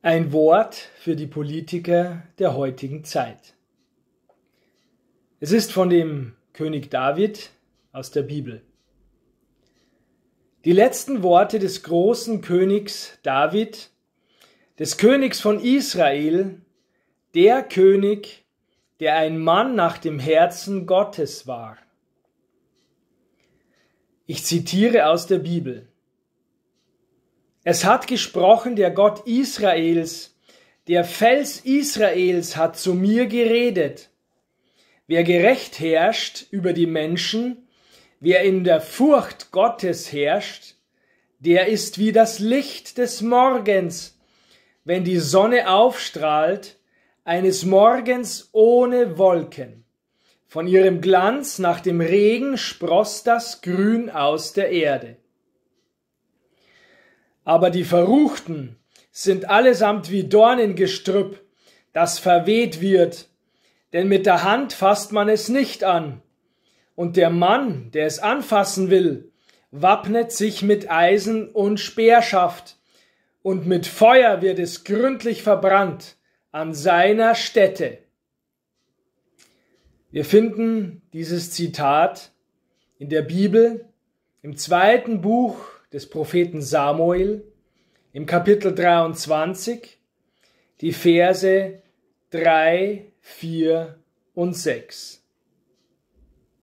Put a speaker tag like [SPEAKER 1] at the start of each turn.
[SPEAKER 1] Ein Wort für die Politiker der heutigen Zeit. Es ist von dem König David aus der Bibel. Die letzten Worte des großen Königs David, des Königs von Israel, der König, der ein Mann nach dem Herzen Gottes war. Ich zitiere aus der Bibel. Es hat gesprochen der Gott Israels, der Fels Israels hat zu mir geredet. Wer gerecht herrscht über die Menschen, wer in der Furcht Gottes herrscht, der ist wie das Licht des Morgens, wenn die Sonne aufstrahlt, eines Morgens ohne Wolken. Von ihrem Glanz nach dem Regen spross das Grün aus der Erde. Aber die Verruchten sind allesamt wie Dornengestrüpp, das verweht wird, denn mit der Hand fasst man es nicht an. Und der Mann, der es anfassen will, wappnet sich mit Eisen und Speerschaft, und mit Feuer wird es gründlich verbrannt an seiner Stätte. Wir finden dieses Zitat in der Bibel im zweiten Buch des Propheten Samuel im Kapitel 23, die Verse 3, 4 und 6.